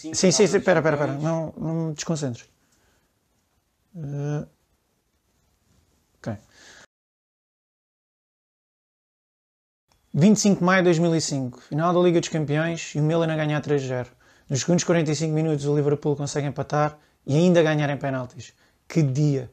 Sim, sim, sim, espera, espera, espera. Não, não me desconcentres. Uh... Ok. 25 de maio de 2005, final da Liga dos Campeões e o Milan a ganhar 3-0. Nos segundos 45 minutos o Liverpool consegue empatar e ainda ganhar em penaltis. Que dia!